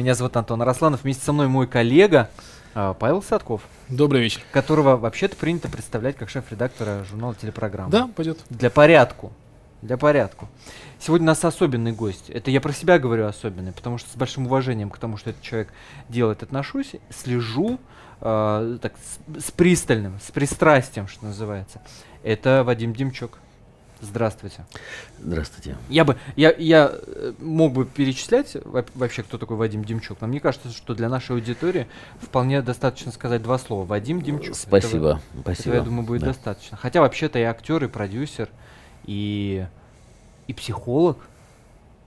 Меня зовут Антон Росланов. Вместе со мной мой коллега а, Павел Садков. Добрый вечер. Которого вообще-то принято представлять как шеф-редактора журнала Телепрограмма. Да, пойдет. Для порядку. Для порядку. Сегодня у нас особенный гость. Это я про себя говорю особенный, потому что с большим уважением к тому, что этот человек делает, отношусь, слежу э, так, с, с пристальным, с пристрастием, что называется. Это Вадим Демчук. Здравствуйте. Здравствуйте. Я бы, я, я э, мог бы перечислять вообще, кто такой Вадим Демчук, но мне кажется, что для нашей аудитории вполне достаточно сказать два слова. Вадим Демчук. Спасибо, этого, спасибо. Этого, я думаю, будет да. достаточно. Хотя вообще-то я актер, и продюсер, и, и психолог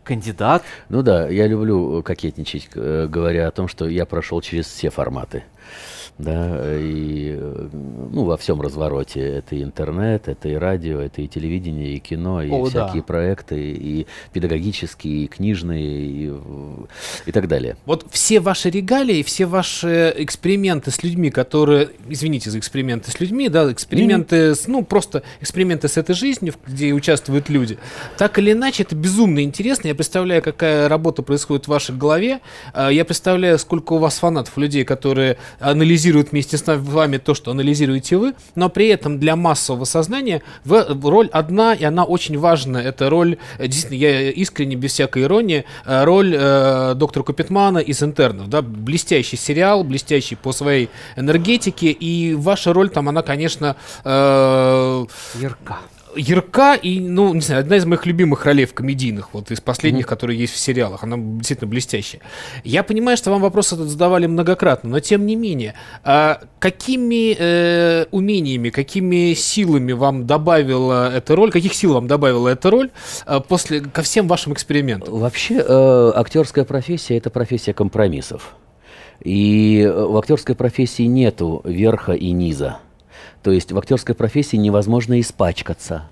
кандидат. Ну да, я люблю кокетничать, э, говоря о том, что я прошел через все форматы да, и ну, во всем развороте. Это и интернет, это и радио, это и телевидение, и кино, и О, всякие да. проекты, и педагогические, и книжные, и, и так далее. Вот все ваши регалии, все ваши эксперименты с людьми, которые, извините за эксперименты с людьми, да, эксперименты, mm-hmm. с, ну, просто эксперименты с этой жизнью, где участвуют люди, так или иначе, это безумно интересно. Я представляю, какая работа происходит в вашей голове. А, я представляю, сколько у вас фанатов, людей, которые анализируют анализирует вместе с вами то, что анализируете вы, но при этом для массового сознания роль одна, и она очень важна. Это роль, э, действительно, я э, искренне, без всякой иронии, э, роль э, доктора Капитмана из «Интернов». Да? Блестящий сериал, блестящий по своей энергетике, и ваша роль там, она, конечно... Э, Ярка ярка и, ну, не знаю, одна из моих любимых ролей в комедийных, вот из последних, mm-hmm. которые есть в сериалах. Она действительно блестящая. Я понимаю, что вам вопрос этот задавали многократно, но тем не менее, а какими э, умениями, какими силами вам добавила эта роль, каких сил вам добавила эта роль э, после, ко всем вашим экспериментам? Вообще, э, актерская профессия – это профессия компромиссов. И э, в актерской профессии нету верха и низа. То есть в актерской профессии невозможно испачкаться.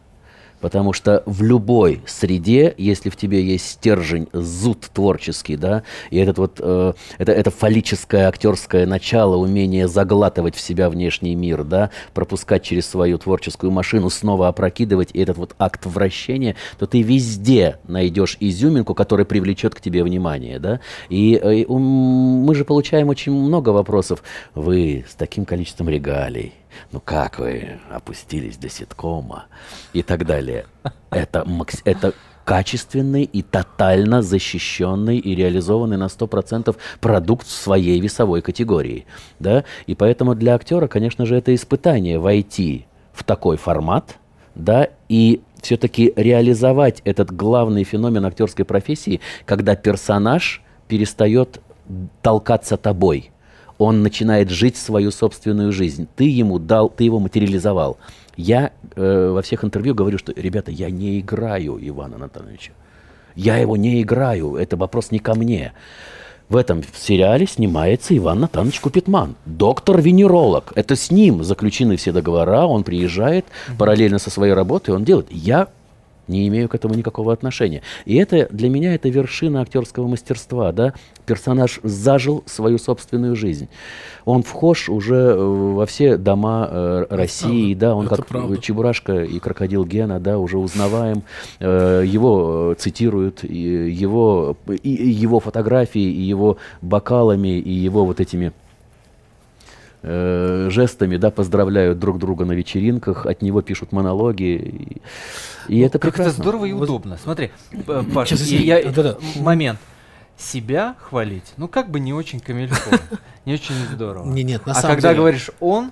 Потому что в любой среде, если в тебе есть стержень, зуд творческий, да, и этот вот, э, это, это фаллическое актерское начало, умение заглатывать в себя внешний мир, да, пропускать через свою творческую машину, снова опрокидывать, и этот вот акт вращения, то ты везде найдешь изюминку, которая привлечет к тебе внимание, да. И, э, и мы же получаем очень много вопросов. Вы с таким количеством регалий, ну как вы опустились до ситкома и так далее. Это, это качественный и тотально защищенный и реализованный на 100% продукт в своей весовой категории. Да? И поэтому для актера, конечно же, это испытание войти в такой формат да, и все-таки реализовать этот главный феномен актерской профессии, когда персонаж перестает толкаться тобой – он начинает жить свою собственную жизнь. Ты ему дал, ты его материализовал. Я э, во всех интервью говорю, что, ребята, я не играю Ивана Натановича. Я его не играю, это вопрос не ко мне. В этом сериале снимается Иван Натанович Купитман, доктор-венеролог. Это с ним заключены все договора, он приезжает параллельно со своей работой, он делает. Я не имею к этому никакого отношения. И это для меня это вершина актерского мастерства, да, персонаж зажил свою собственную жизнь. Он вхож уже э, во все дома э, России, это, да, он как э, правда. Чебурашка и Крокодил Гена, да, уже узнаваем, э, его э, цитируют, и его, и его фотографии, и его бокалами, и его вот этими жестами, да, поздравляют друг друга на вечеринках, от него пишут монологи. И ну, это прекрасно. Это здорово и удобно. Смотри, Паш, я, я, да, да. момент. Себя хвалить, ну как бы не очень камильфо. не очень здорово. Не, нет, на а самом когда деле... говоришь он,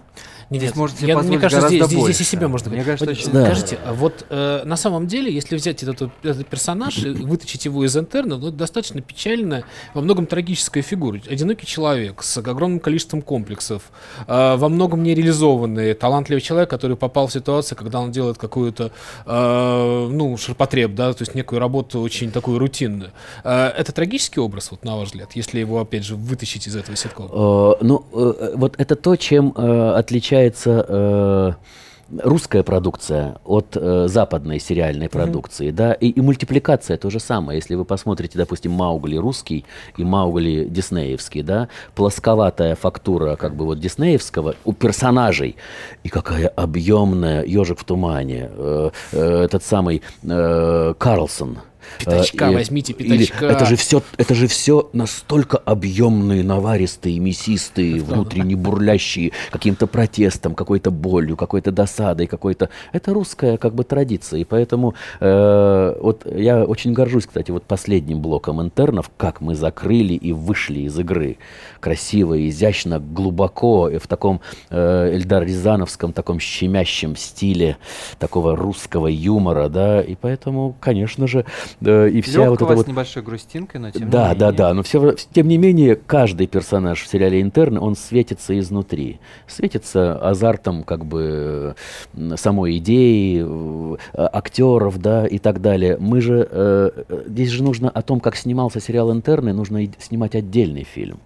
нет, здесь можете я, мне кажется, здесь, здесь, здесь и себя можно мне кажется, вот, очень... да. Скажите, а вот э, на самом деле, если взять этот, этот персонаж и вытащить его из интерна, ну, это достаточно печальная, во многом трагическая фигура. Одинокий человек с огромным количеством комплексов, э, во многом нереализованный, талантливый человек, который попал в ситуацию, когда он делает какую-то, э, ну, ширпотреб, да, то есть некую работу очень такую рутинную. Э, это трагический образ, вот на ваш взгляд, если его, опять же, вытащить из этого сеткова? Э, ну, э, вот это то, чем э, отличается русская продукция от э, западной сериальной продукции, mm-hmm. да, и, и мультипликация то же самое. Если вы посмотрите, допустим, Маугли русский и Маугли диснеевский, да, плосковатая фактура как бы вот диснеевского у персонажей и какая объемная ежик в тумане, э, э, этот самый э, Карлсон Э, пятачка, и, возьмите пятачка. Или, это же все, это же все настолько объемные, наваристые, мясистые, внутренне бурлящие каким-то протестом, какой-то болью, какой-то досадой, какой-то. Это русская как бы традиция, и поэтому э, вот я очень горжусь, кстати, вот последним блоком интернов, как мы закрыли и вышли из игры красиво, изящно, глубоко и в таком э, Эльдар Рязановском таком щемящем стиле такого русского юмора, да, и поэтому, конечно же, и вся Легкого, вот эта вот... небольшая грустинка грустинкой, но тем да, не да, менее. Да, да, но все, тем не менее, каждый персонаж в сериале «Интерн», он светится изнутри. Светится азартом как бы самой идеи, э, актеров, да, и так далее. Мы же... Э, э, здесь же нужно о том, как снимался сериал «Интерны», нужно снимать отдельный фильм.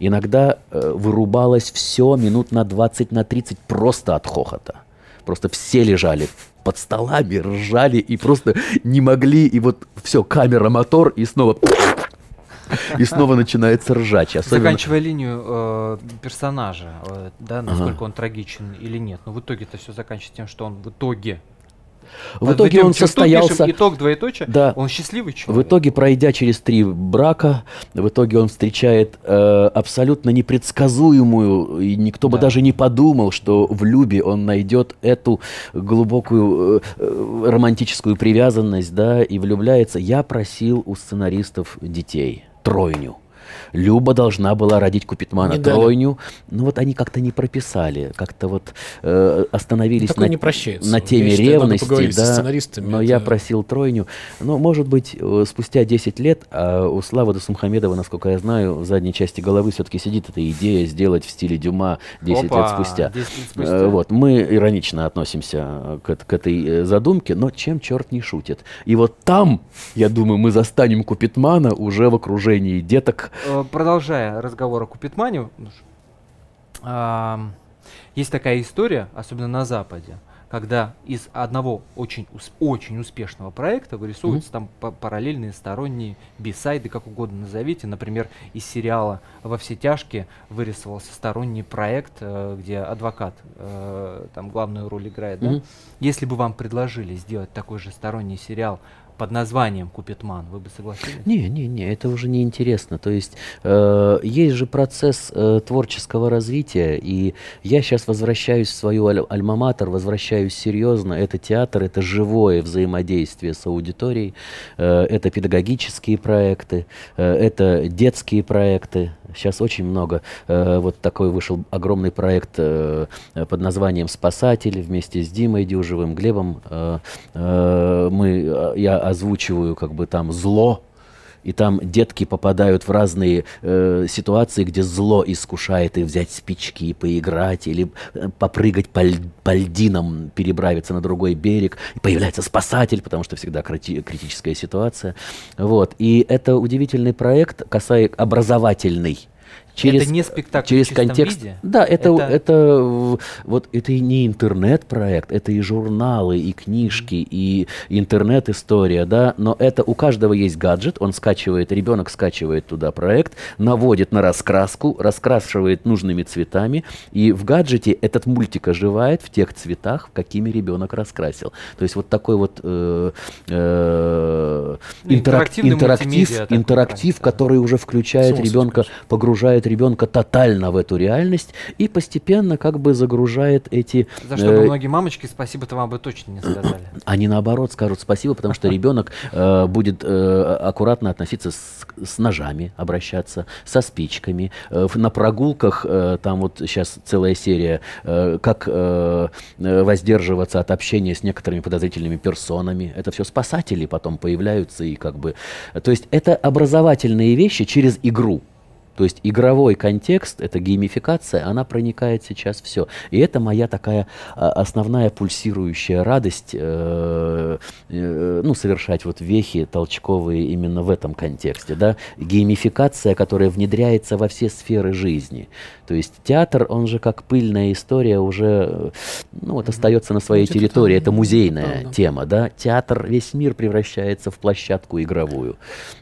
Иногда э, вырубалось все минут на 20, на 30 просто от хохота. Просто все лежали под столами ржали и просто не могли. И вот все, камера, мотор, и снова и снова начинается ржачь. Особенно... Заканчивая линию э, персонажа, э, да, насколько ага. он трагичен или нет. Но в итоге это все заканчивается тем, что он в итоге в а итоге он состоялся. Пишем, итог двоеточие. Да. Он счастливый человек. В итоге, пройдя через три брака, в итоге он встречает э, абсолютно непредсказуемую, и никто да. бы даже не подумал, что в Любе он найдет эту глубокую э, э, романтическую привязанность, да, и влюбляется. Я просил у сценаристов детей тройню. Люба должна была родить Купитмана не тройню. Дали. Ну вот они как-то не прописали, как-то вот э, остановились на, не на теме я считаю, ревности. Да, но это... я просил тройню. Но, ну, может быть, э, спустя 10 лет а у Славы Досумхамедова, насколько я знаю, в задней части головы все-таки сидит эта идея сделать в стиле Дюма 10 Опа, лет спустя. 10 лет спустя. Э, вот. Мы иронично относимся э, к, к этой задумке, но чем черт не шутит. И вот там, я думаю, мы застанем Купитмана уже в окружении деток, продолжая разговор о Купитмане, ну а, есть такая история, особенно на Западе, когда из одного очень, усп очень успешного проекта вырисовываются mm-hmm. там параллельные сторонние бисайды, как угодно назовите. Например, из сериала «Во все тяжкие» вырисовался сторонний проект, э, где адвокат э, там главную роль играет. Mm-hmm. Да? Если бы вам предложили сделать такой же сторонний сериал под названием Купетман, вы бы согласились? Не, не, не, это уже не интересно. То есть э, есть же процесс э, творческого развития, и я сейчас возвращаюсь в свою аль- альма-матер, возвращаюсь серьезно. Это театр, это живое взаимодействие с аудиторией, э, это педагогические проекты, э, это детские проекты. Сейчас очень много. Э, вот такой вышел огромный проект э, э, под названием «Спасатель» вместе с Димой Дюжевым, Глебом. Мы, я озвучиваю как бы там зло, и там детки попадают в разные э, ситуации, где зло искушает их взять спички и поиграть, или э, попрыгать по, ль, по льдинам, перебравиться на другой берег, и появляется спасатель, потому что всегда крити критическая ситуация. Вот. И это удивительный проект, касая образовательный через, это не спектакль через в контекст. Виде? Да, это, это... это вот это и не интернет-проект, это и журналы, и книжки, и интернет-история, да, но это у каждого есть гаджет, он скачивает, ребенок скачивает туда проект, наводит на раскраску, раскрашивает нужными цветами, и в гаджете этот мультик оживает в тех цветах, какими ребенок раскрасил. То есть вот такой вот э, э, ну, интерактив, интерактив, интерактив который уже включает ребенка, погружает погружает ребенка тотально в эту реальность и постепенно как бы загружает эти... За что бы э, многие мамочки спасибо то вам бы точно не сказали. Они наоборот скажут спасибо, потому что ребенок э, будет э, аккуратно относиться с, с ножами, обращаться, со спичками. Э, на прогулках, э, там вот сейчас целая серия, э, как э, э, воздерживаться от общения с некоторыми подозрительными персонами. Это все спасатели потом появляются и как бы... То есть это образовательные вещи через игру. То есть игровой контекст, это геймификация, она проникает сейчас все. И это моя такая а, основная пульсирующая радость, э, э, ну, совершать вот вехи толчковые именно в этом контексте, да. Геймификация, которая внедряется во все сферы жизни. То есть театр, он же как пыльная история уже, э, ну, вот остается на своей территории, это музейная тема, да. Театр, весь мир превращается в площадку игровую.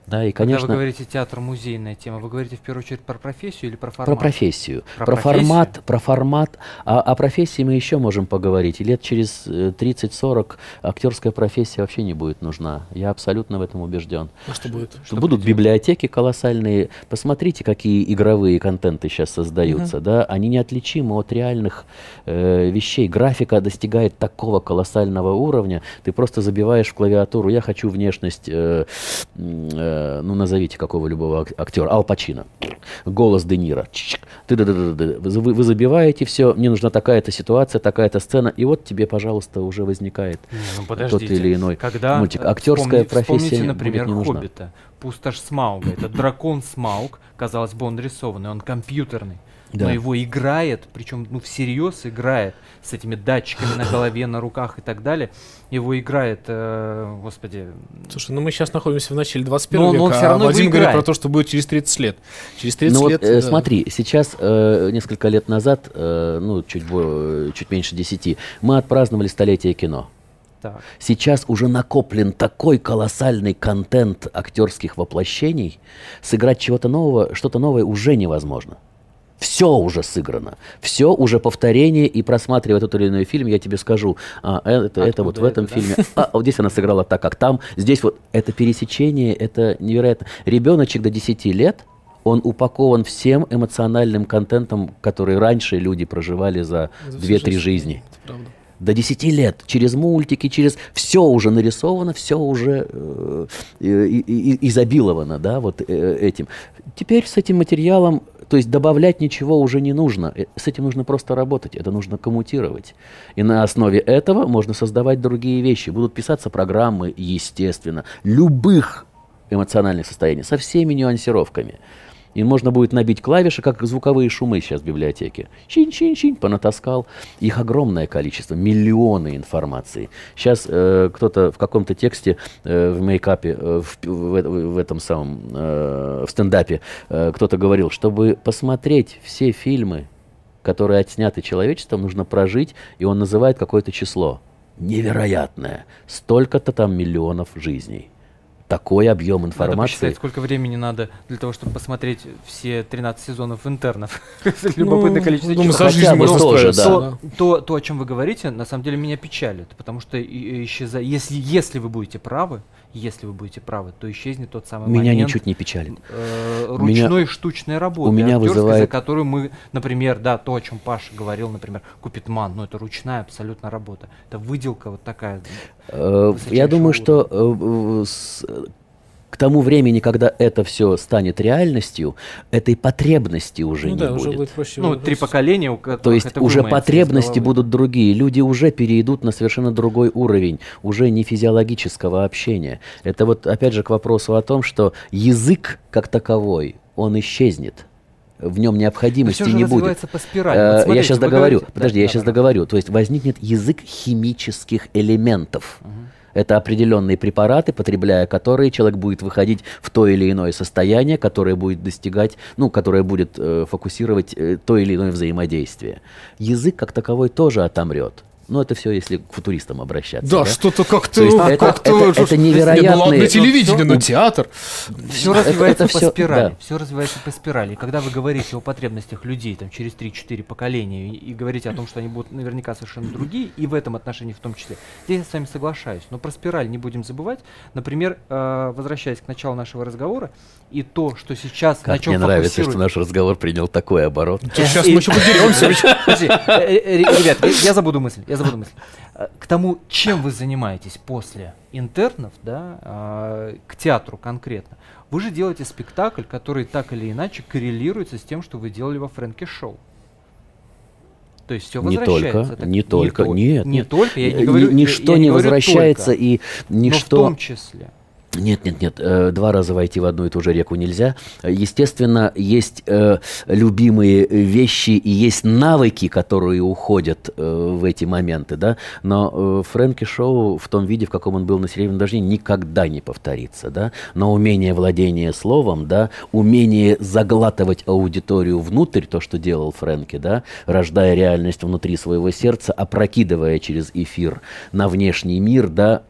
Да, и, конечно... Когда вы говорите театр, музейная тема, вы говорите в первую первую очередь про профессию или про формат? Про профессию. Про, про формат. Про формат. А, о профессии мы еще можем поговорить. И лет через 30-40 э, актерская профессия вообще не будет нужна. Я абсолютно в этом убежден. А что будет? Что Будут придет? библиотеки колоссальные. Посмотрите, какие игровые контенты сейчас создаются. Угу. Да? Они неотличимы от реальных э, вещей. Графика достигает такого колоссального уровня. Ты просто забиваешь в клавиатуру. Я хочу внешность, э, э, ну назовите какого-либо любого актера, Ал Пачино голос Де Ниро. Вы, вы забиваете все, мне нужна такая-то ситуация, такая-то сцена, и вот тебе, пожалуйста, уже возникает не, ну, тот или иной Когда мультик. Э, Актерская вспомните, профессия вспомните, например, не нужна. «Хоббита», «Пустошь Смауга». Это дракон Смауг, казалось бы, он рисованный, он компьютерный да. но его играет, причем ну всерьез играет с этими датчиками на голове, на руках и так далее. Его играет, э, господи. Слушай, ну мы сейчас находимся в начале 21 но, века, но он все а равно а Вадим говорит про то, что будет через 30 лет. Через 30 ну, лет. Вот, э, да. Э, смотри, сейчас э, несколько лет назад, э, ну чуть, чуть меньше 10, мы отпраздновали столетие кино. Так. Сейчас уже накоплен такой колоссальный контент актерских воплощений, сыграть чего-то нового, что-то новое уже невозможно все уже сыграно, все уже повторение, и просматривая тот или иной фильм, я тебе скажу, а, э, это, это вот в этом это, фильме, да? а вот здесь она сыграла так, как там, здесь вот это пересечение, это невероятно. Ребеночек до 10 лет, он упакован всем эмоциональным контентом, который раньше люди проживали за 2-3 жизни. Это правда до 10 лет, через мультики, через все уже нарисовано, все уже э, изобиловано, да, вот э, этим. Теперь с этим материалом, то есть добавлять ничего уже не нужно, э, с этим нужно просто работать, это нужно коммутировать. И на основе этого можно создавать другие вещи. Будут писаться программы, естественно, любых эмоциональных состояний, со всеми нюансировками. И можно будет набить клавиши, как звуковые шумы сейчас в библиотеке. Чинь-чинь-чинь, понатаскал. Их огромное количество, миллионы информации. Сейчас э, кто-то в каком-то тексте э, в мейкапе, э, в, в, э, в этом самом, э, в стендапе, э, кто-то говорил, чтобы посмотреть все фильмы, которые отсняты человечеством, нужно прожить, и он называет какое-то число. Невероятное. Столько-то там миллионов жизней такой объем информации. Надо сколько времени надо для того, чтобы посмотреть все 13 сезонов интернов. Любопытное ну, количество ну, часов. Хотя бы тоже, То, о чем вы говорите, на самом деле меня печалит, потому что если вы будете правы, если вы будете правы, то исчезнет тот самый Меня момент, ничуть не печалит. Э, ручной меня, штучной работы, у меня вызывает... за которую мы, например, да, то, о чем Паша говорил, например, купит ман, но ну, это ручная абсолютно работа. Это выделка вот такая. Э, я думаю, уровня. что э, с, тому времени, когда это все станет реальностью, этой потребности уже ну, не да, будет. Уже будет проще ну, три поколения, у которых То есть уже потребности будут другие. Люди уже перейдут на совершенно другой уровень, уже не физиологического общения. Это вот опять же к вопросу о том, что язык как таковой, он исчезнет в нем необходимости не будет. По спирали. Вот э, смотрите, я сейчас договорю. Говорите. Подожди, да, я да, сейчас да. договорю. То есть возникнет язык химических элементов. Угу это определенные препараты, потребляя которые человек будет выходить в то или иное состояние, которое будет достигать, ну, которое будет э, фокусировать э, то или иное взаимодействие. Язык как таковой тоже отомрет. Ну это все, если к футуристам обращаться. Да, да? что-то как-то... То это, как это, это, это невероятное... Не было на ну, телевидении, но театр. Все развивается по спирали. Да. Все развивается по спирали. когда вы говорите о потребностях людей там, через 3-4 поколения и, говорите о том, что они будут наверняка совершенно другие, и в этом отношении в том числе, здесь я с вами соглашаюсь. Но про спираль не будем забывать. Например, э, возвращаясь к началу нашего разговора, и то, что сейчас... Как на чем мне нравится, что наш разговор принял такой оборот. Сейчас мы еще поделимся. Э, э, ребят, я забуду мысль разработал мысль. Э, к тому, чем вы занимаетесь после интернов, да, а, к театру конкретно, вы же делаете спектакль, который так или иначе коррелируется с тем, что вы делали во Фрэнке Шоу. То есть все не возвращается. Только, так, не, только, не только, нет, не нет. только. Я не э, говорю, ничто я, я не, не возвращается только, и ничто. Но в том числе. Нет, нет, нет, э, два раза войти в одну и ту же реку нельзя. Естественно, есть э, любимые вещи и есть навыки, которые уходят э, в эти моменты, да. Но Фрэнки Шоу в том виде, в каком он был на «Серебряном дожде», никогда не повторится, да. Но умение владения словом, да, умение заглатывать аудиторию внутрь, то, что делал Фрэнки, да, рождая реальность внутри своего сердца, опрокидывая через эфир на внешний мир, да,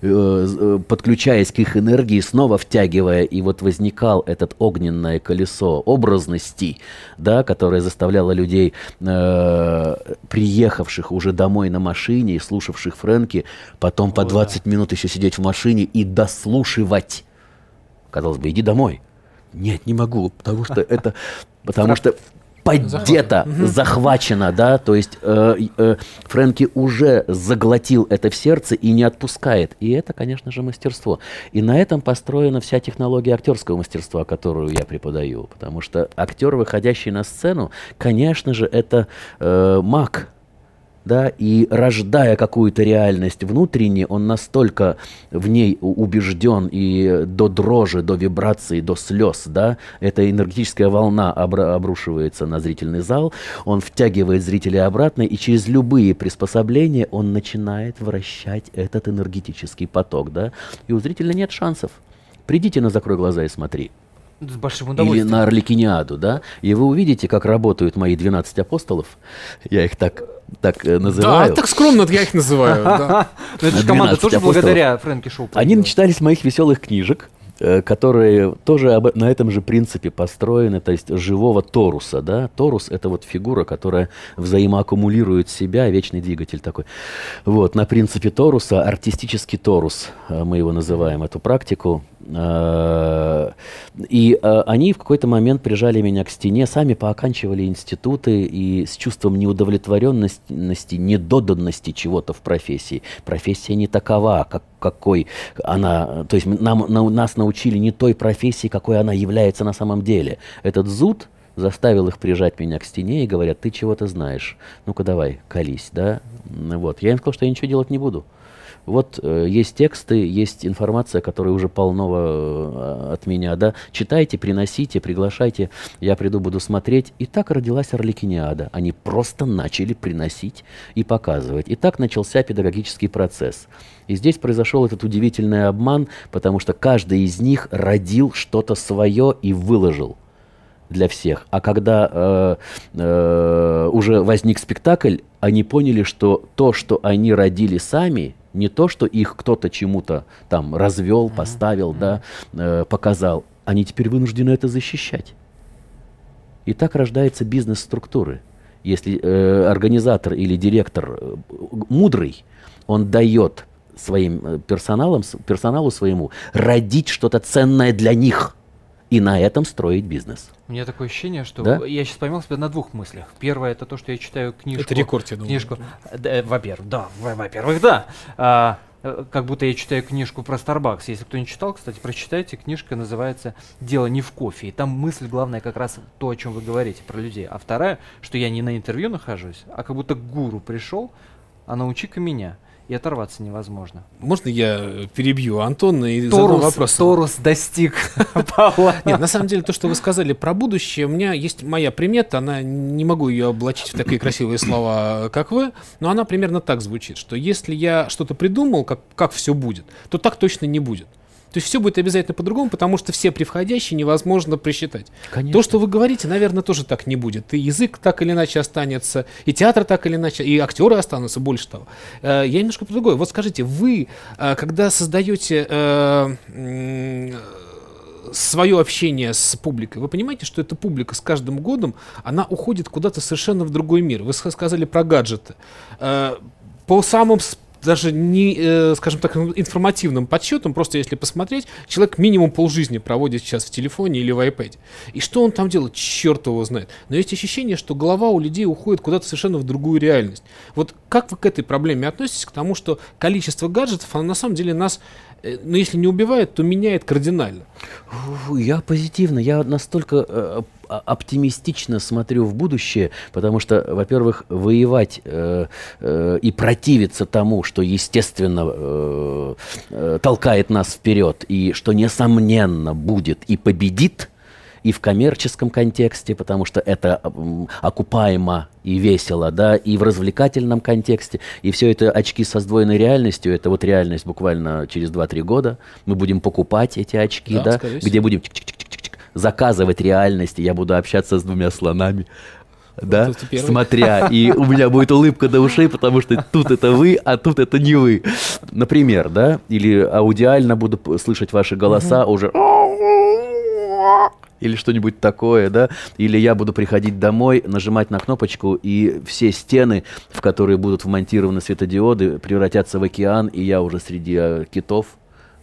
подключая возвращаясь к энергии, снова втягивая, и вот возникал этот огненное колесо образности, да, которое заставляло людей, э, приехавших уже домой на машине и слушавших Фрэнки, потом О, по 20 да. минут еще сидеть в машине и дослушивать. Казалось бы, иди домой. Нет, не могу, потому что это... Потому что поддета, Захват. захвачена, да, то есть э, э, Фрэнки уже заглотил это в сердце и не отпускает. И это, конечно же, мастерство. И на этом построена вся технология актерского мастерства, которую я преподаю. Потому что актер, выходящий на сцену, конечно же, это э, маг, да, и рождая какую-то реальность внутренне, он настолько в ней убежден и до дрожи, до вибрации, до слез, да, эта энергетическая волна обрушивается на зрительный зал, он втягивает зрителей обратно, и через любые приспособления он начинает вращать этот энергетический поток, да, и у зрителя нет шансов. Придите на «Закрой глаза и смотри». С большим удовольствием. Или на Орликиниаду, да? И вы увидите, как работают мои 12 апостолов. Я их так так называю. Э, да, так скромно я их называю. Да. Ну, команда тоже благодаря Фрэнки Шоу. Они начитались моих веселых книжек, э, которые тоже об, на этом же принципе построены, то есть живого торуса. Да? Торус – это вот фигура, которая взаимоаккумулирует себя, вечный двигатель такой. Вот, на принципе торуса, артистический торус, э, мы его называем, эту практику, Э, и э, они в какой-то момент прижали меня к стене, сами пооканчивали институты и с чувством неудовлетворенности, недоданности чего-то в профессии. Профессия не такова, как, какой она... То есть нам, на, нас научили не той профессии, какой она является на самом деле. Этот зуд заставил их прижать меня к стене и говорят, ты чего-то знаешь, ну-ка давай, колись, да? Вот. Я им сказал, что я ничего делать не буду. Вот э, есть тексты, есть информация, которая уже полного э, от меня. Да? Читайте, приносите, приглашайте. Я приду, буду смотреть. И так родилась Орликиниада. Они просто начали приносить и показывать. И так начался педагогический процесс. И здесь произошел этот удивительный обман, потому что каждый из них родил что-то свое и выложил для всех. А когда э, э, уже возник спектакль, они поняли, что то, что они родили сами, не то, что их кто-то чему-то там развел, поставил, да, э, показал. Они теперь вынуждены это защищать. И так рождается бизнес-структуры. Если э, организатор или директор э, мудрый, он дает своим э, персоналам, персоналу своему родить что-то ценное для них – и на этом строить бизнес. У меня такое ощущение, что да? я сейчас поймал себя на двух мыслях. Первое это то, что я читаю книжку. Это рекорд, я думаю. Книжку, да, э, во-первых, да, во-первых, да. А, э, как будто я читаю книжку про Starbucks. Если кто не читал, кстати, прочитайте. Книжка называется «Дело не в кофе». И там мысль главная как раз то, о чем вы говорите, про людей. А вторая, что я не на интервью нахожусь, а как будто гуру пришел, а научи-ка меня – и оторваться невозможно. Можно я перебью Антона и Торус, задам вопрос? Торус достиг Павла. Нет, на самом деле то, что вы сказали про будущее, у меня есть моя примета, она не могу ее облачить в такие красивые слова, как вы, но она примерно так звучит, что если я что-то придумал, как, как все будет, то так точно не будет. То есть все будет обязательно по-другому, потому что все приходящие невозможно просчитать. Конечно. То, что вы говорите, наверное, тоже так не будет. И язык так или иначе останется, и театр так или иначе, и актеры останутся, больше того. Э, я немножко по другое. Вот скажите, вы, э, когда создаете э, свое общение с публикой. Вы понимаете, что эта публика с каждым годом, она уходит куда-то совершенно в другой мир. Вы сказали про гаджеты. По самым даже не, э, скажем так, информативным подсчетом, просто если посмотреть, человек минимум полжизни проводит сейчас в телефоне или в iPad. И что он там делает, черт его знает. Но есть ощущение, что голова у людей уходит куда-то совершенно в другую реальность. Вот как вы к этой проблеме относитесь, к тому, что количество гаджетов, оно на самом деле нас, э, но ну, если не убивает, то меняет кардинально? Я позитивно, я настолько э, оптимистично смотрю в будущее, потому что, во-первых, воевать э, э, и противиться тому, что, естественно, э, э толкает нас вперед, и что, несомненно, будет и победит – и в коммерческом контексте, потому что это окупаемо и весело, да, и в развлекательном контексте, и все это очки со сдвоенной реальностью, это вот реальность буквально через 2-3 года, мы будем покупать эти очки, да, да где будем чик -чик -чик заказывать реальности, я буду общаться с двумя слонами, да, смотря, и у меня будет улыбка до ушей, потому что тут это вы, а тут это не вы. Например, да, или аудиально буду слышать ваши голоса уже или что-нибудь такое, да, или я буду приходить домой, нажимать на кнопочку, и все стены, в которые будут вмонтированы светодиоды, превратятся в океан, и я уже среди э, китов,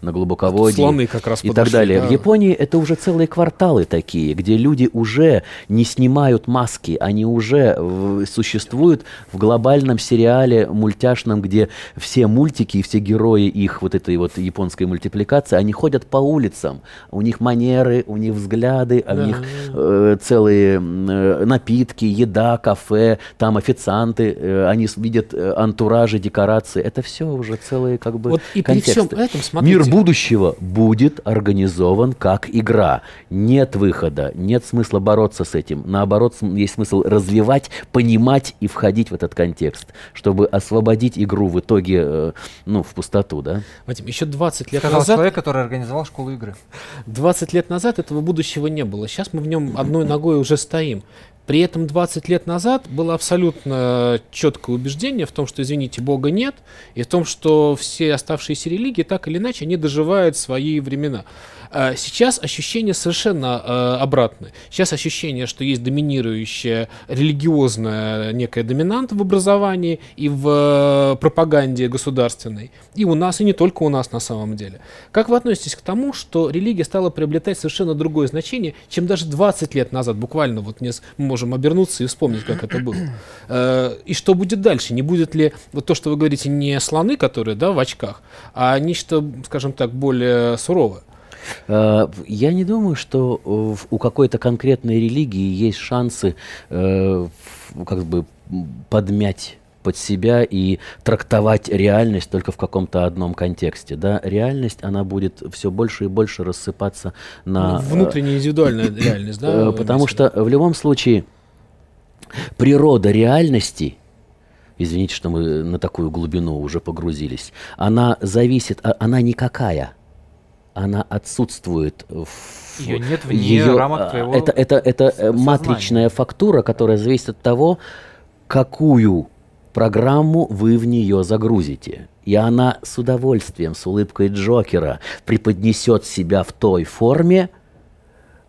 на глубоководье Слоны как раз и подошли, так далее. Да. В Японии это уже целые кварталы такие, где люди уже не снимают маски, они уже в, э, существуют в глобальном сериале мультяшном, где все мультики и все герои их вот этой вот японской мультипликации, они ходят по улицам, у них манеры, у них взгляды, да. у них э, целые э, напитки, еда, кафе, там официанты, э, они видят э, антуражи, декорации, это все уже целые как бы вот и контексты. при всем этом, смотрите, Мир будущего будет организован как игра. Нет выхода, нет смысла бороться с этим. Наоборот, есть смысл развивать, понимать и входить в этот контекст, чтобы освободить игру в итоге э, ну, в пустоту. Да? Вадим, еще 20 лет Сказал назад... человек, который организовал школу игры. 20 лет назад этого будущего не было. Сейчас мы в нем одной ногой уже стоим. При этом 20 лет назад было абсолютно э, четкое убеждение в том, что, извините, Бога нет, и в том, что все оставшиеся религии так или иначе не доживают свои времена. А сейчас ощущение совершенно э, обратное. Сейчас ощущение, что есть доминирующая религиозная некая доминанта в образовании и в э, пропаганде государственной. И у нас, и не только у нас на самом деле. Как вы относитесь к тому, что религия стала приобретать совершенно другое значение, чем даже 20 лет назад, буквально вот мы можем обернуться и вспомнить, как это было. Э, и что будет дальше? Не будет ли вот то, что вы говорите, не слоны, которые да, в очках, а нечто, скажем так, более суровое? Э, я не думаю, что э, у какой-то конкретной религии есть шансы э, как бы подмять под себя и трактовать реальность только в каком-то одном контексте. Да? Реальность, она будет все больше и больше рассыпаться на... Ну, внутренняя индивидуальная реальность, да? Потому что в любом случае природа реальности извините, что мы на такую глубину уже погрузились, она зависит, а, она никакая – она отсутствует. В... Ее нет в ее... рамок а, твоего Это, это, это э, сознания. матричная фактура, которая зависит от того, какую программу вы в нее загрузите. И она с удовольствием, с улыбкой Джокера преподнесет себя в той форме,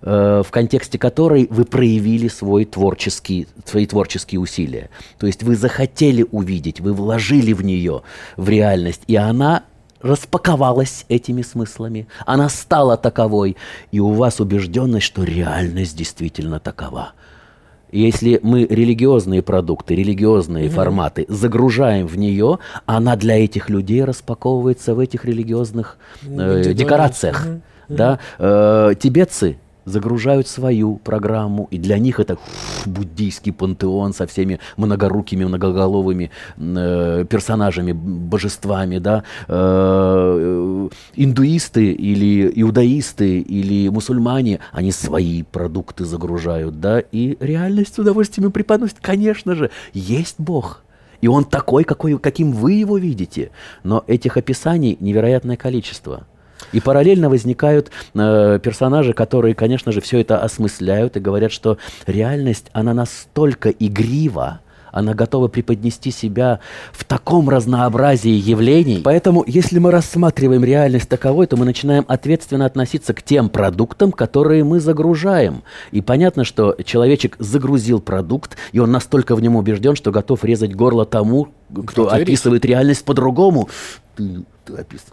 э, в контексте которой вы проявили свой творческий, свои творческие усилия. То есть вы захотели увидеть, вы вложили в нее, в реальность, и она распаковалась этими смыслами, она стала таковой, и у вас убежденность, что реальность действительно такова. Если мы религиозные продукты, религиозные mm-hmm. форматы загружаем в нее, она для этих людей распаковывается в этих религиозных э, декорациях. Mm-hmm. Да? Э, тибетцы загружают свою программу, и для них это буддийский пантеон со всеми многорукими, многоголовыми э, персонажами, божествами, да, э, э, индуисты или иудаисты или мусульмане, они свои продукты загружают, да, и реальность с удовольствием преподносит, конечно же, есть Бог, и он такой, какой, каким вы его видите, но этих описаний невероятное количество – и параллельно возникают э, персонажи, которые, конечно же, все это осмысляют и говорят, что реальность, она настолько игрива, она готова преподнести себя в таком разнообразии явлений. Поэтому, если мы рассматриваем реальность таковой, то мы начинаем ответственно относиться к тем продуктам, которые мы загружаем. И понятно, что человечек загрузил продукт, и он настолько в нем убежден, что готов резать горло тому, кто, кто описывает реальность по-другому. Ты, ты описываешь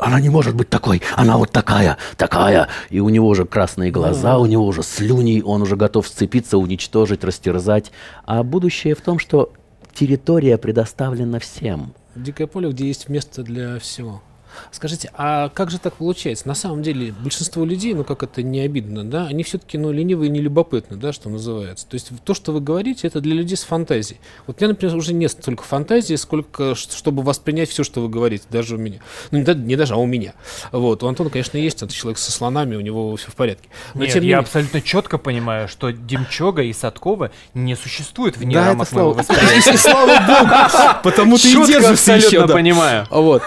она не может быть такой, она вот такая, такая. И у него уже красные глаза, у него уже слюни, он уже готов сцепиться, уничтожить, растерзать. А будущее в том, что территория предоставлена всем. Дикое поле, где есть место для всего. Скажите, а как же так получается? На самом деле большинство людей, ну как это не обидно, да, они все-таки ну, ленивые и нелюбопытны, да, что называется. То есть то, что вы говорите, это для людей с фантазией. Вот у меня, например, уже не столько фантазии, сколько чтобы воспринять все, что вы говорите, даже у меня. Ну не, не даже, а у меня. Вот. У Антона, конечно, есть, это человек со слонами, у него все в порядке. Но, нет, я менее... абсолютно четко понимаю, что Демчога и Садкова не существует вне да, это моего восприятия. Слава богу! Потому ты и держишься еще. понимаю. Вот.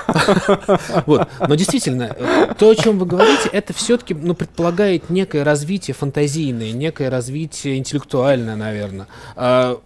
Вот. Но действительно, то, о чем вы говорите, это все-таки ну, предполагает некое развитие фантазийное, некое развитие интеллектуальное, наверное. А,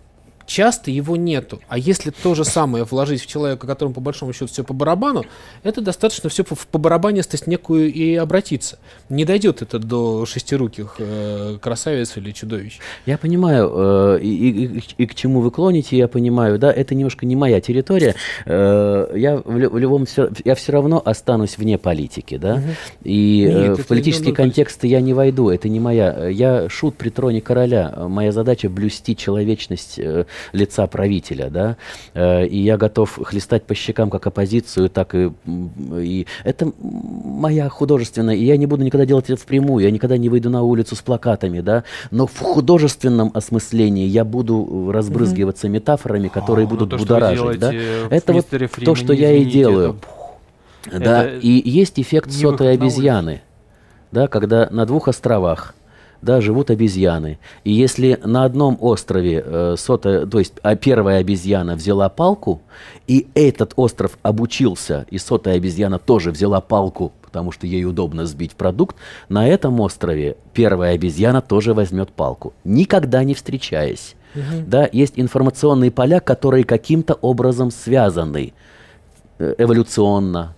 часто его нету. А если то же самое вложить в человека, которому по большому счету все по барабану, это достаточно все по, по барабанистость некую и обратиться. Не дойдет это до шестируких э, красавиц или чудовищ. Я понимаю, э, и, и, и к чему вы клоните, я понимаю, да, это немножко не моя территория. Э, я в, в любом я все равно останусь вне политики, да, угу. и э, Нет, в политические контексты я не войду, это не моя. Я шут при троне короля. Моя задача блюсти человечность э, лица правителя, да, э, и я готов хлестать по щекам как оппозицию, так и, и это моя художественная, и я не буду никогда делать это впрямую, я никогда не выйду на улицу с плакатами, да, но в художественном осмыслении я буду разбрызгиваться mm-hmm. метафорами, которые а, будут ну, то, будоражить, да, это вот Фримен, то, что я и делаю. Это... Да, это и есть эффект сотой обезьяны, да, когда на двух островах – да, живут обезьяны. И если на одном острове э, сота, то есть а первая обезьяна взяла палку, и этот остров обучился, и сотая обезьяна тоже взяла палку, потому что ей удобно сбить продукт, на этом острове первая обезьяна тоже возьмет палку, никогда не встречаясь. Угу. Да, есть информационные поля, которые каким-то образом связаны э, эволюционно,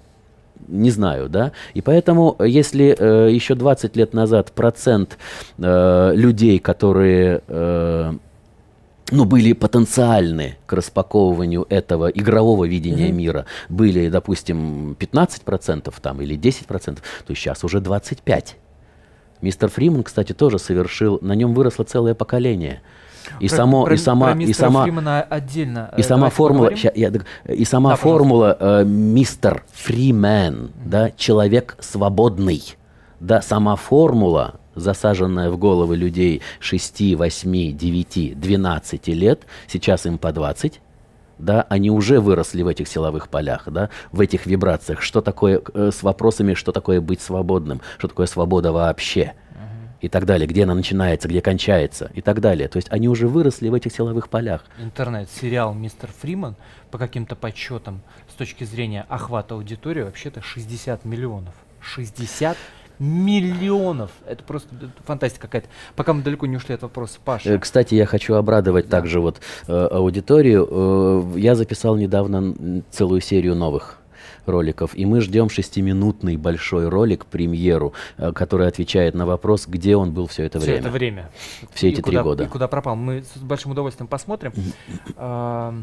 не знаю, да. И поэтому, э, если э, еще 20 лет назад процент э, людей, которые э, ну, были потенциальны к распаковыванию этого игрового видения mm-hmm. мира, были, допустим, 15% там или 10%, то сейчас уже 25%. Мистер Фриман, кстати, тоже совершил, на нем выросло целое поколение – и, про, само, про, и сама, про и сама, Фримена отдельно. Э, и сама формула, ща, я, и сама да, формула э, мистер Фримен, да, человек свободный, да, сама формула засаженная в головы людей 6, 8, 9, 12 лет, сейчас им по 20, да, они уже выросли в этих силовых полях, да, в этих вибрациях. Что такое э, с вопросами, что такое быть свободным, что такое свобода вообще – и так далее, где она начинается, где кончается и так далее. То есть они уже выросли в этих силовых полях. Интернет-сериал «Мистер Фриман» по каким-то подсчетам с точки зрения охвата аудитории вообще-то 60 миллионов. 60 миллионов. Это просто фантастика какая-то. Пока мы далеко не ушли от вопроса, Паша. Э, кстати, я хочу обрадовать да. также вот э, аудиторию. Э, я записал недавно целую серию новых роликов. И мы ждем шестиминутный большой ролик, премьеру, э, который отвечает на вопрос, где он был все это все время. Все это время. Все и эти куда, три года. И куда пропал. Мы с большим удовольствием посмотрим. А,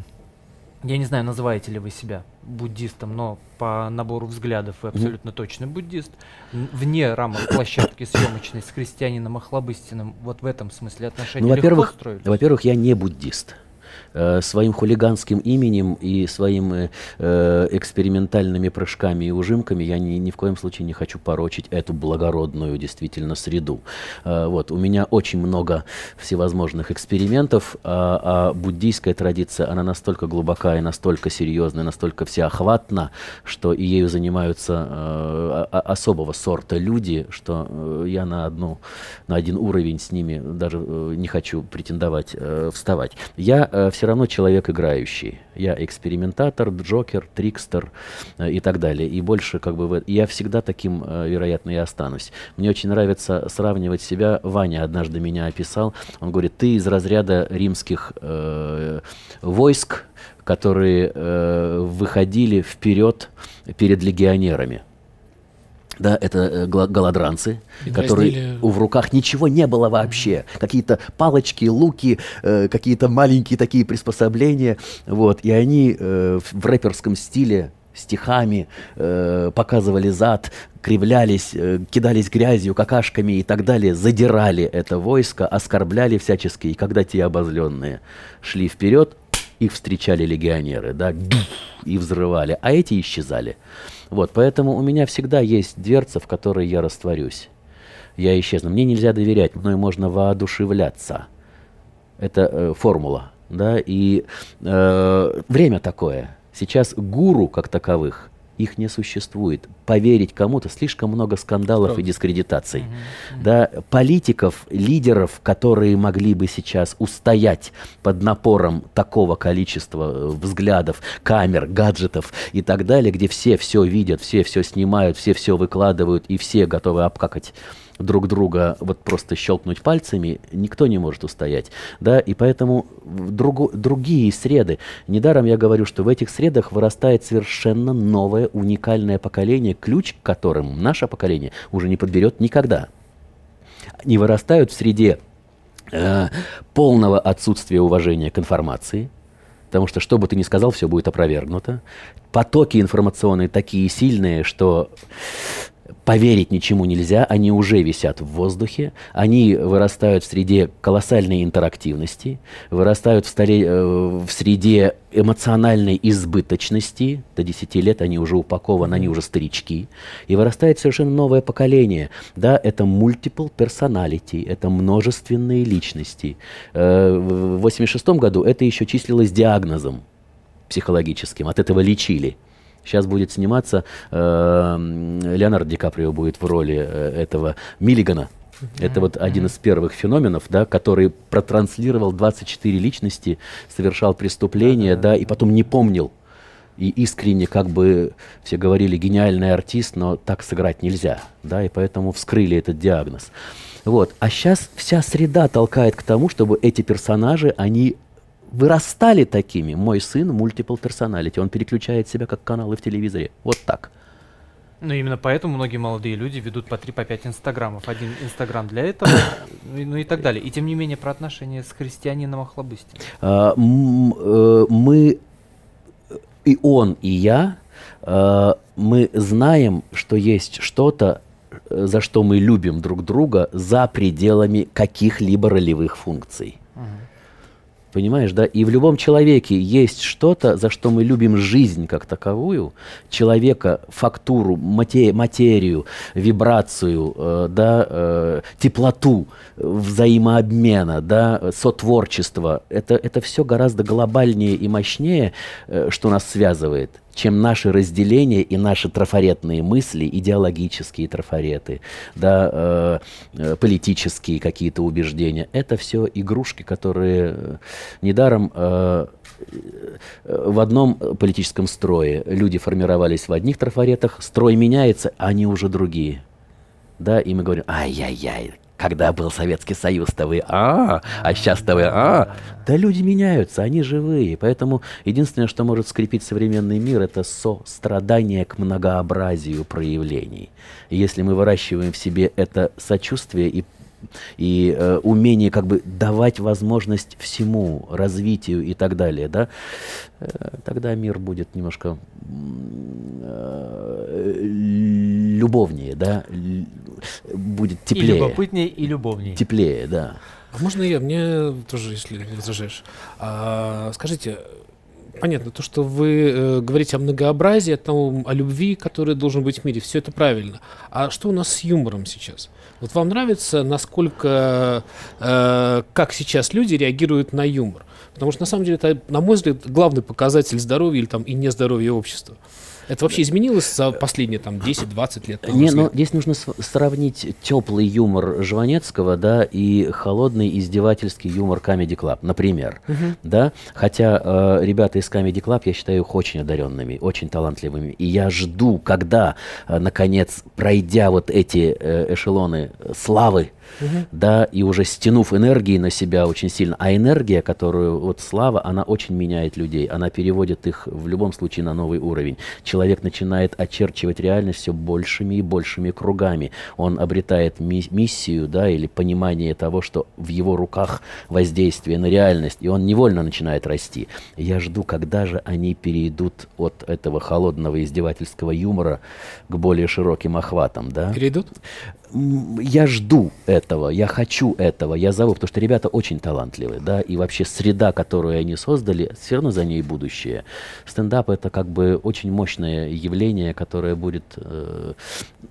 я не знаю, называете ли вы себя буддистом, но по набору взглядов вы абсолютно точно буддист. Вне рамок площадки съемочной с христианином Охлобыстиным вот в этом смысле отношения ну, во-первых, Во-первых, я не буддист. Э, своим хулиганским именем и своими э, э, экспериментальными прыжками и ужимками я ни, ни в коем случае не хочу порочить эту благородную действительно среду. вот, у меня очень много всевозможных экспериментов, а, а буддийская традиция, она настолько глубока и настолько серьезная, настолько всеохватна, что и ею занимаются э, особого сорта люди, что я на, одну, на один уровень с ними даже э, не хочу претендовать, э, вставать. Я э, все равно человек играющий. Я экспериментатор, джокер, трикстер э, и так далее. И больше как бы... Я всегда таким, э, вероятно, и останусь. Мне очень нравится сравнивать себя. Ваня однажды меня описал. Он говорит, ты из разряда римских э, войск, которые э, выходили вперед перед легионерами. Да, это э, голодранцы, и которые раздели... в руках ничего не было вообще. Какие-то палочки, луки, э, какие-то маленькие такие приспособления. Вот. И они э, в рэперском стиле стихами, э, показывали зад, кривлялись, э, кидались грязью, какашками и так далее, задирали это войско, оскорбляли всячески. И когда те обозленные шли вперед, их встречали легионеры, да, и взрывали, а эти исчезали. Вот, поэтому у меня всегда есть дверца, в которой я растворюсь. Я исчезну. Мне нельзя доверять, мной можно воодушевляться. Это э, формула, да, и э, время такое. Сейчас гуру как таковых – их не существует. Поверить кому-то слишком много скандалов Кто? и дискредитаций. Угу. Да, политиков, лидеров, которые могли бы сейчас устоять под напором такого количества э, взглядов, камер, гаджетов и так далее, где все все видят, все все снимают, все все выкладывают и все готовы обкакать друг друга вот просто щелкнуть пальцами, никто не может устоять. Да? И поэтому другу, другие среды. Недаром я говорю, что в этих средах вырастает совершенно новое, уникальное поколение, ключ к которым наше поколение уже не подберет никогда. Не вырастают в среде э, полного отсутствия уважения к информации – потому что что бы ты ни сказал, все будет опровергнуто. Потоки информационные такие сильные, что поверить ничему нельзя, они уже висят в воздухе, они вырастают в среде колоссальной интерактивности, вырастают в, столе, э, в среде эмоциональной избыточности, до 10 лет они уже упакованы, они уже старички, и вырастает совершенно новое поколение. Да, это multiple personality, это множественные личности. Э, в 86 году это еще числилось диагнозом психологическим, от этого лечили. Сейчас будет сниматься, э, Леонардо Ди Каприо будет в роли э, этого Миллигана. Это вот один из первых феноменов, да, который протранслировал 24 личности, совершал преступления, да, и потом не помнил. И искренне, как бы все говорили, гениальный артист, но так сыграть нельзя, да, и поэтому вскрыли этот диагноз. Вот. А сейчас вся среда толкает к тому, чтобы эти персонажи, они вырастали такими. Мой сын multiple personality. Он переключает себя как каналы в телевизоре. Вот так. Ну, именно поэтому многие молодые люди ведут по 3-5 по инстаграмов. Один инстаграм для этого, ну, ну и так далее. И тем не менее, про отношения с христианином Охлобыстин. А, э, мы, и он, и я, а, мы знаем, что есть что-то, э, за что мы любим друг друга за пределами каких-либо ролевых функций. Угу. Понимаешь, да? И в любом человеке есть что-то, за что мы любим жизнь как таковую, человека, фактуру, мате, материю, вибрацию, э, да, э, теплоту взаимообмена, да, сотворчество. Это, это все гораздо глобальнее и мощнее, э, что нас связывает чем наши разделения и наши трафаретные мысли, идеологические трафареты, да, э, э политические какие-то убеждения. Это все игрушки, которые э, недаром э, э, в одном политическом строе люди формировались в одних трафаретах, строй меняется, а они уже другие. Да, и мы говорим, ай-яй-яй, когда был Советский Союз-то вы, а, а сейчас-то вы, а. Да люди меняются, они живые. Поэтому единственное, что может скрепить современный мир, это сострадание к многообразию проявлений. И если мы выращиваем в себе это сочувствие и и э, умение как бы давать возможность всему развитию и так далее, да, э, тогда мир будет немножко э, любовнее, да, будет теплее. И любопытнее, и любовнее. Теплее, да. А можно я? Мне тоже, если не возражаешь. А, скажите, понятно, то, что вы э, говорите о многообразии, о, том, о любви, которая должен быть в мире, все это правильно. А что у нас с юмором сейчас? Вот вам нравится, насколько, э, как сейчас люди реагируют на юмор? Потому что, на самом деле, это, на мой взгляд, главный показатель здоровья или там, и нездоровья общества. Это вообще изменилось за последние там 10-20 лет? Не, но ну, здесь нужно сравнить теплый юмор Жванецкого, да, и холодный издевательский юмор Comedy Club, например, угу. да. Хотя э, ребята из Comedy Club, я считаю их очень одаренными, очень талантливыми, и я жду, когда, э, наконец, пройдя вот эти э, эшелоны славы, угу. да, и уже стянув энергии на себя очень сильно. А энергия, которую вот слава, она очень меняет людей, она переводит их в любом случае на новый уровень. Человек начинает очерчивать реальность все большими и большими кругами. Он обретает ми миссию, да, или понимание того, что в его руках воздействие на реальность, и он невольно начинает расти. Я жду, когда же они перейдут от этого холодного издевательского юмора к более широким охватам, да? Перейдут? я жду этого, я хочу этого, я зову, потому что ребята очень талантливые, да, и вообще среда, которую они создали, все равно за ней будущее. Стендап это как бы очень мощное явление, которое будет, э,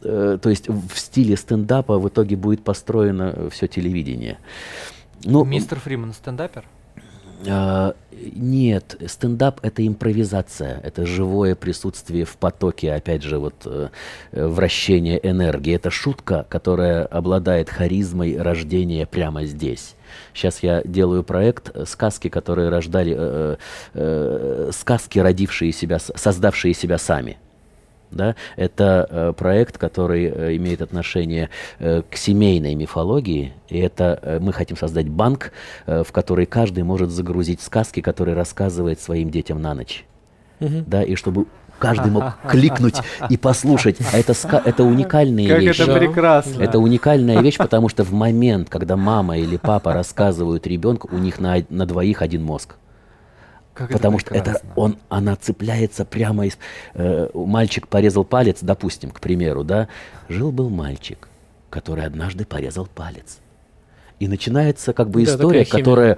э, то есть в стиле стендапа в итоге будет построено все телевидение. Но... Ну, Мистер Фриман стендапер? А, нет, стендап это импровизация, это живое присутствие в потоке, опять же, вот э, вращение энергии. Это шутка, которая обладает харизмой рождения прямо здесь. Сейчас я делаю проект э, сказки, которые рождали э, э, э сказки, родившие себя, создавшие себя сами. Да? Это э, проект, который э, имеет отношение э, к семейной мифологии. И это э, мы хотим создать банк, э, в который каждый может загрузить сказки, которые рассказывает своим детям на ночь. Угу. Да, и чтобы каждый мог кликнуть и послушать. А это, ска- это уникальная как вещи. это прекрасно. Это уникальная вещь, потому что в момент, когда мама или папа рассказывают ребенку, у них на, на двоих один мозг. Как потому это прекрасно. что это он, она цепляется прямо из... Э, мальчик порезал палец, допустим, к примеру, да? Жил-был мальчик, который однажды порезал палец. И начинается как бы да, история, которая...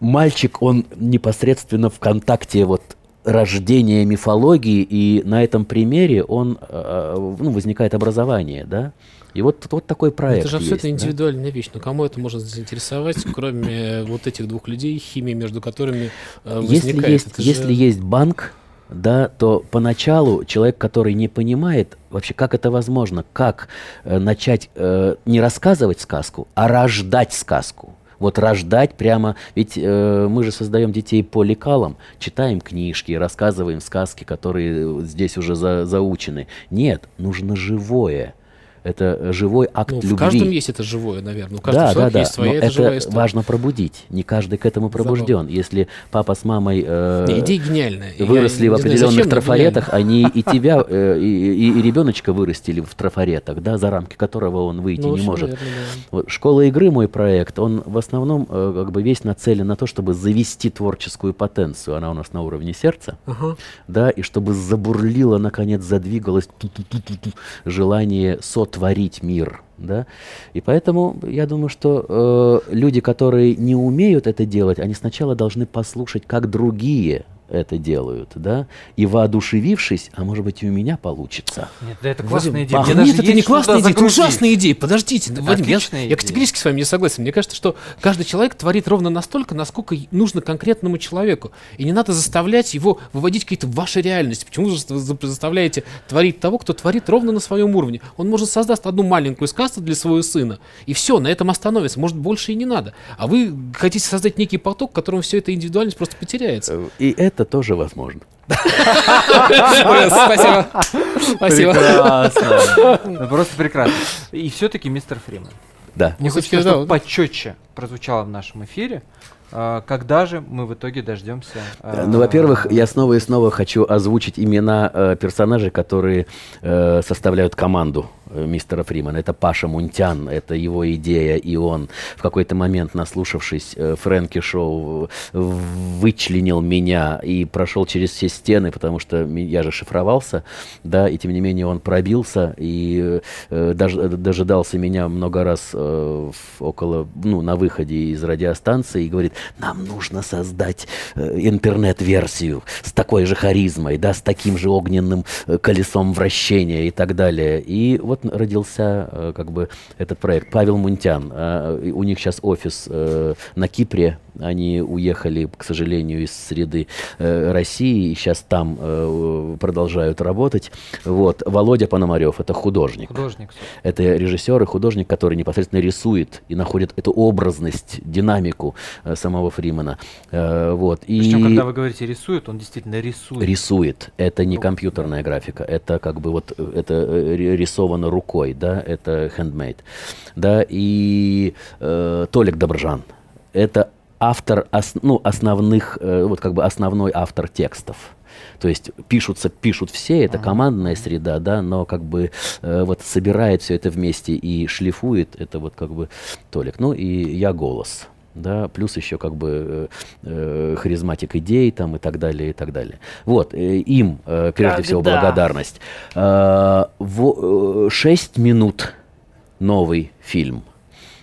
Мальчик, он непосредственно в контакте вот рождения мифологии, и на этом примере он, э, э ну, возникает образование, да? И вот, вот такой проект. Это же абсолютно есть, индивидуальная да? вещь. Но ну, кому это можно заинтересовать, кроме э, вот этих двух людей, химии между которыми э, возникает? Если, есть, если же... есть банк, да, то поначалу человек, который не понимает вообще, как это возможно, как э, начать э, не рассказывать сказку, а рождать сказку вот рождать прямо, ведь э, мы же создаем детей по лекалам, читаем книжки, рассказываем сказки, которые э, здесь уже за, заучены. Нет, нужно живое. Это живой акт ну, любви. В каждом есть это живое, наверное. У каждого да, человека да, да. есть своя, Но это, это живая важно пробудить. Не каждый к этому пробужден. Забавно. Если папа с мамой э, не, идея гениальная. выросли Я в определенных знаю, трафаретах, они и тебя, э, и, ребеночка вырастили в трафаретах, да, за рамки которого он выйти ну, не может. Школа игры, мой проект, он в основном э, как бы весь нацелен на то, чтобы завести творческую потенцию. Она у нас на уровне сердца, да, и чтобы забурлило наконец, задвигалось желание сот творить мир. Да? И поэтому я думаю, что э, люди, которые не умеют это делать, они сначала должны послушать, как другие это делают, да, и воодушевившись, а может быть и у меня получится. Нет, да это классная идея. Мне нет, это не классная идея, это ужасная идея. Подождите, да, Вадим, я, идея. я категорически с вами не согласен. Мне кажется, что каждый человек творит ровно настолько, насколько нужно конкретному человеку. И не надо заставлять его выводить какие-то ваши реальности. Почему же вы заставляете творить того, кто творит ровно на своем уровне? Он, может, создать одну маленькую сказку для своего сына, и все, на этом остановится. Может, больше и не надо. А вы хотите создать некий поток, в котором все эта индивидуальность просто потеряется. И это это тоже возможно. Спасибо. Спасибо. Прекрасно. Ну, просто прекрасно. И все-таки мистер Фриман. Да. Не хочется, чтобы почетче прозвучало в нашем эфире. А, когда же мы в итоге дождемся? А, ну, во-первых, я снова и снова хочу озвучить имена э, персонажей, которые э, составляют команду Э, мистера Фримана. Это Паша Мунтян, это его идея, и он в какой-то момент, наслушавшись э, Фрэнки Шоу, вычленил меня и прошел через все стены, потому что я же шифровался, да, и тем не менее он пробился и э, дожидался меня много раз э, около, ну, на выходе из радиостанции и говорит, нам нужно создать э, интернет-версию с такой же харизмой, да, с таким же огненным э, колесом вращения и так далее. И вот год родился э, как бы этот проект. Павел Мунтян. А, у них сейчас офис э, на Кипре, они уехали, к сожалению, из среды э, России и сейчас там э, продолжают работать. Вот. Володя Пономарев – это художник. Художник. Это режиссер и художник, который непосредственно рисует и находит эту образность, динамику э, самого Фримена. Э, вот. и... Причем, когда вы говорите «рисует», он действительно рисует. Рисует. Это не ну, компьютерная графика. Это как бы вот э, это э, рисовано рукой, да, это handmade. Да, и э, Толик Добржан. Это автор ос, ну, основных, э, вот как бы основной автор текстов. То есть пишутся, пишут все, это командная среда, да, но как бы э, вот собирает все это вместе и шлифует, это вот как бы Толик. Ну и я голос, да, плюс еще как бы э, э, харизматик идей там и так далее, и так далее. Вот, э, им э, прежде как всего благодарность. А, э, в, э, 6 минут новый фильм –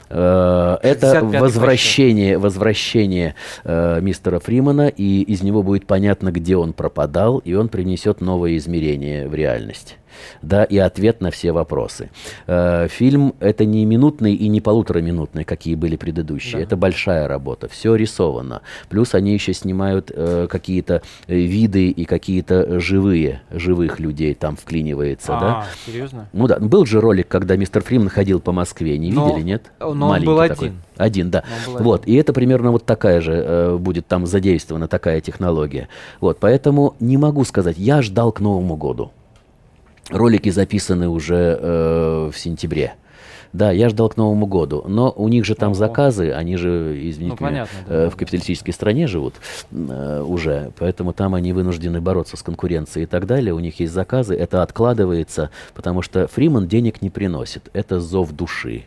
Э, это возвращение, возвращение э, мистера Фримана, и из него будет понятно, где он пропадал, и он принесет новое измерение в реальность да, и ответ на все вопросы. Э, фильм это не минутный и не полутораминутный, какие были предыдущие. Да. Это большая работа, все рисовано. Плюс они еще снимают э, какие-то э, виды и какие-то живые, живых людей там вклинивается, а, да? серьезно? Ну да, был же ролик, когда мистер Фриман ходил по Москве, не но, видели, нет? Но Маленький был такой. один. Один, да. Вот, и это примерно вот такая же э, будет там задействована такая технология. Вот, поэтому не могу сказать, я ждал к Новому году. Ролики записаны уже э, в сентябре. Да, я ждал к Новому году, но у них же там Ого. заказы, они же, извините ну, э, понятно, меня, да, э, в капиталистической стране живут э, уже, поэтому там они вынуждены бороться с конкуренцией и так далее, у них есть заказы, это откладывается, потому что Фриман денег не приносит, это зов души.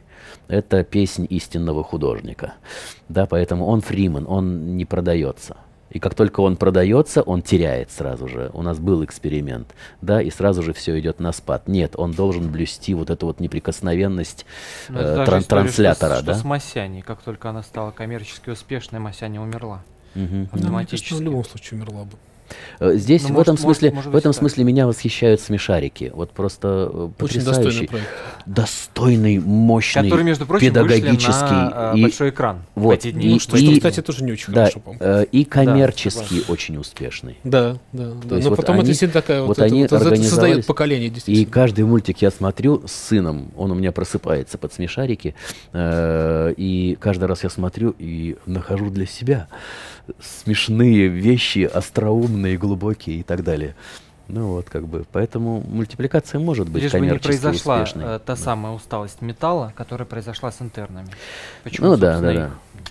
Это песнь истинного художника. Да, поэтому он фриман, он не продается. И как только он продается, он теряет сразу же. У нас был эксперимент, да, и сразу же все идет на спад. Нет, он должен блюсти вот эту вот неприкосновенность ну, э, тран- транслятора, что, да. Что с Масяни, как только она стала коммерчески успешной, Масяни умерла. Угу. Автоматически. Ну, мне кажется, в любом случае умерла бы. Э, здесь ну, в может, этом смысле может, может в этом смысле меня восхищают смешарики. Вот просто э, Очень потрясающий, достойный, достойный, мощный, который между прочим педагогический на, э, и большой экран. Вот эти дни. И, что, и, что, кстати, тоже не очень да, хорошо, И коммерчески да, очень успешный. Да, да, да. Но вот потом они, это действительно такая вот, вот они это, создает поколение действительно. И каждый мультик я смотрю с сыном, он у меня просыпается под смешарики, э, и каждый раз я смотрю и нахожу для себя смешные вещи, остроумные, глубокие и так далее. Ну вот, как бы, поэтому мультипликация может быть Лишь коммерчески бы не произошла успешной. Э, та да. самая усталость металла, которая произошла с интернами. Ну Почему, ну да, да, да.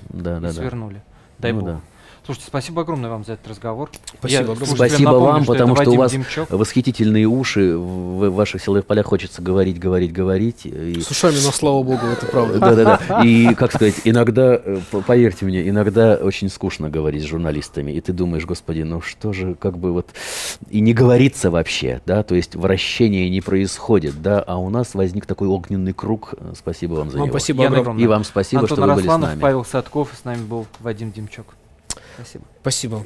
да, да, свернули. Дай ну, бог. Да. Слушайте, спасибо огромное вам за этот разговор. Спасибо, Я, спасибо напомню, вам, что потому что Вадим у вас Демчук. восхитительные уши, в ваших силовых полях хочется говорить, говорить, говорить. И... С ушами, но слава богу, это правда. Да-да-да. И, как сказать, иногда, э, поверьте мне, иногда очень скучно говорить с журналистами, и ты думаешь, господи, ну что же, как бы вот, и не говорится вообще, да, то есть вращение не происходит, да, а у нас возник такой огненный круг, спасибо вам за вам него. спасибо огромное. И вам спасибо, Антон что вы Арасланов, были с нами. Павел Садков, и с нами был Вадим Демчук. Спасибо. Спасибо.